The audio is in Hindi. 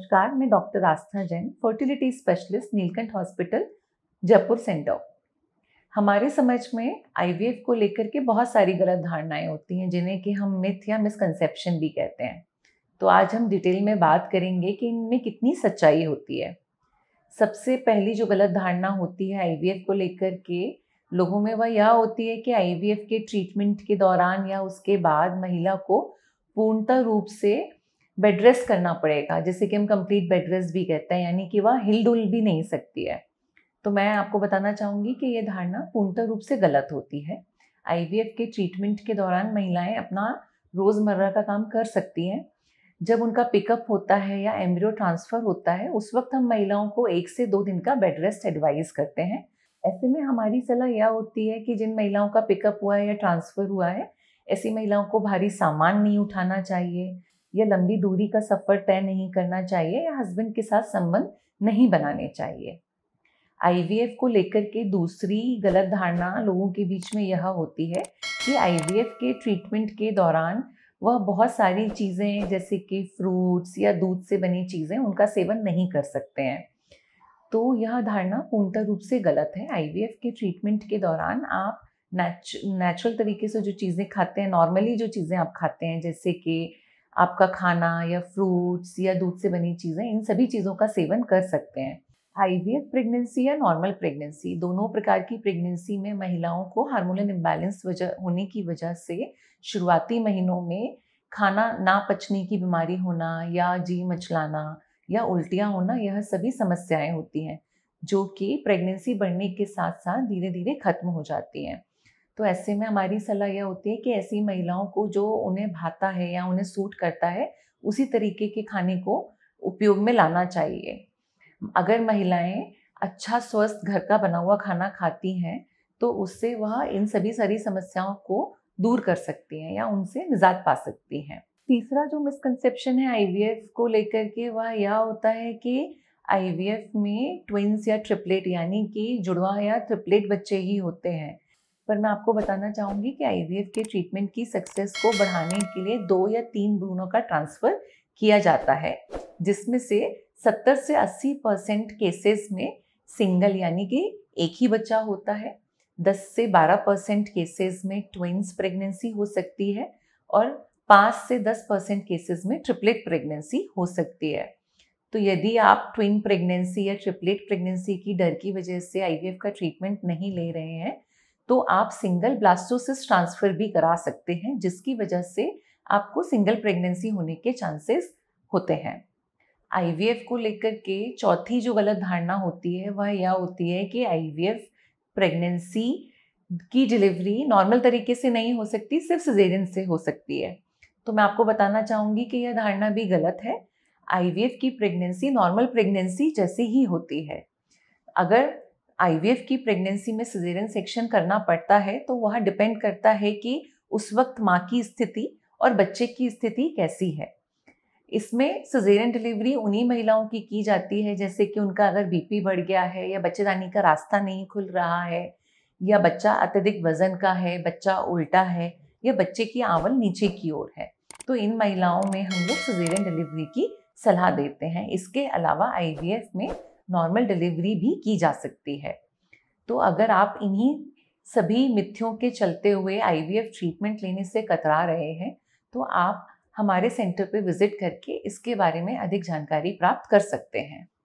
नमस्कार मैं doctor Aastha Jain fertility specialist Neelkanth hospital Jaipur centre हमारे समझ में आईवीएफ को लेकर के बहुत सारी गलत धारणाएं होती हैं जिन्हें कि हम मिथ या मिसकंसेप्शन भी कहते हैं तो आज हम डिटेल में बात करेंगे कि इनमें कितनी सच्चाई होती है सबसे पहली जो गलत धारणा होती है आई को लेकर के लोगों में वह यह होती है कि आई के ट्रीटमेंट के दौरान या उसके बाद महिला को पूर्णतः रूप से बेड रेस्ट करना पड़ेगा जैसे कि हम कंप्लीट बेड रेस्ट भी कहते हैं यानी कि वह हिल डुल भी नहीं सकती है तो मैं आपको बताना चाहूँगी कि यह धारणा पूर्णतः रूप से गलत होती है आई के ट्रीटमेंट के दौरान महिलाएं अपना रोज़मर्रा का काम कर सकती हैं जब उनका पिकअप होता है या एम्ब्रियो ट्रांसफ़र होता है उस वक्त हम महिलाओं को एक से दो दिन का बेड रेस्ट एडवाइज़ करते हैं ऐसे में हमारी सलाह यह होती है कि जिन महिलाओं का पिकअप हुआ है या ट्रांसफ़र हुआ है ऐसी महिलाओं को भारी सामान नहीं उठाना चाहिए या लंबी दूरी का सफ़र तय नहीं करना चाहिए या हस्बैंड के साथ संबंध नहीं बनाने चाहिए आईवीएफ को लेकर के दूसरी गलत धारणा लोगों के बीच में यह होती है कि आईवीएफ के ट्रीटमेंट के दौरान वह बहुत सारी चीज़ें जैसे कि फ्रूट्स या दूध से बनी चीज़ें उनका सेवन नहीं कर सकते हैं तो यह धारणा पूर्णतः रूप से गलत है आईवीएफ के ट्रीटमेंट के दौरान आप नेचुरल तरीके से जो चीज़ें खाते हैं नॉर्मली जो चीज़ें आप खाते हैं जैसे कि आपका खाना या फ्रूट्स या दूध से बनी चीज़ें इन सभी चीज़ों का सेवन कर सकते हैं आईवीएफ प्रेगनेंसी या नॉर्मल प्रेगनेंसी दोनों प्रकार की प्रेगनेंसी में महिलाओं को हार्मोनल इम्बैलेंस वजह होने की वजह से शुरुआती महीनों में खाना ना पचने की बीमारी होना या जी मचलाना या उल्टियाँ होना यह सभी समस्याएँ होती हैं जो कि प्रेगनेंसी बढ़ने के साथ साथ धीरे धीरे खत्म हो जाती हैं तो ऐसे में हमारी सलाह यह होती है कि ऐसी महिलाओं को जो उन्हें भाता है या उन्हें सूट करता है उसी तरीके के खाने को उपयोग में लाना चाहिए अगर महिलाएं अच्छा स्वस्थ घर का बना हुआ खाना खाती हैं तो उससे वह इन सभी सारी समस्याओं को दूर कर सकती हैं या उनसे निजात पा सकती हैं तीसरा जो मिसकंसेप्शन है आईवीएफ को लेकर के वह यह होता है कि आईवीएफ में ट्विंस या ट्रिपलेट यानी कि जुड़वा या ट्रिपलेट बच्चे ही होते हैं पर मैं आपको बताना चाहूँगी कि आई के ट्रीटमेंट की सक्सेस को बढ़ाने के लिए दो या तीन भ्रूणों का ट्रांसफ़र किया जाता है जिसमें से 70 से 80 परसेंट केसेस में सिंगल यानी कि एक ही बच्चा होता है 10 से 12 परसेंट केसेस में ट्विंस प्रेगनेंसी हो सकती है और 5 से 10 परसेंट केसेस में ट्रिपलेट प्रेगनेंसी हो सकती है तो यदि आप ट्विन प्रेगनेंसी या ट्रिपलेट प्रेगनेंसी की डर की वजह से आईवीएफ का ट्रीटमेंट नहीं ले रहे हैं तो आप सिंगल ब्लास्टोसिस ट्रांसफ़र भी करा सकते हैं जिसकी वजह से आपको सिंगल प्रेगनेंसी होने के चांसेस होते हैं आईवीएफ को लेकर के चौथी जो गलत धारणा होती है वह यह होती है कि आईवीएफ प्रेगनेंसी की डिलीवरी नॉर्मल तरीके से नहीं हो सकती सिर्फ सिजेरियन से हो सकती है तो मैं आपको बताना चाहूँगी कि यह धारणा भी गलत है आईवीएफ की प्रेगनेंसी नॉर्मल प्रेगनेंसी जैसी ही होती है अगर आईवीएफ की प्रेगनेंसी में सिजेरियन सेक्शन करना पड़ता है तो वह डिपेंड करता है कि उस वक्त माँ की स्थिति और बच्चे की स्थिति कैसी है इसमें सजेरियन डिलीवरी उन्हीं महिलाओं की की जाती है जैसे कि उनका अगर बीपी बढ़ गया है या बच्चेदानी का रास्ता नहीं खुल रहा है या बच्चा अत्यधिक वजन का है बच्चा उल्टा है या बच्चे की आवल नीचे की ओर है तो इन महिलाओं में हम लोग सजेरियन डिलीवरी की सलाह देते हैं इसके अलावा आई में नॉर्मल डिलीवरी भी की जा सकती है तो अगर आप इन्हीं सभी मिथ्यों के चलते हुए आई ट्रीटमेंट लेने से कतरा रहे हैं तो आप हमारे सेंटर पर विजिट करके इसके बारे में अधिक जानकारी प्राप्त कर सकते हैं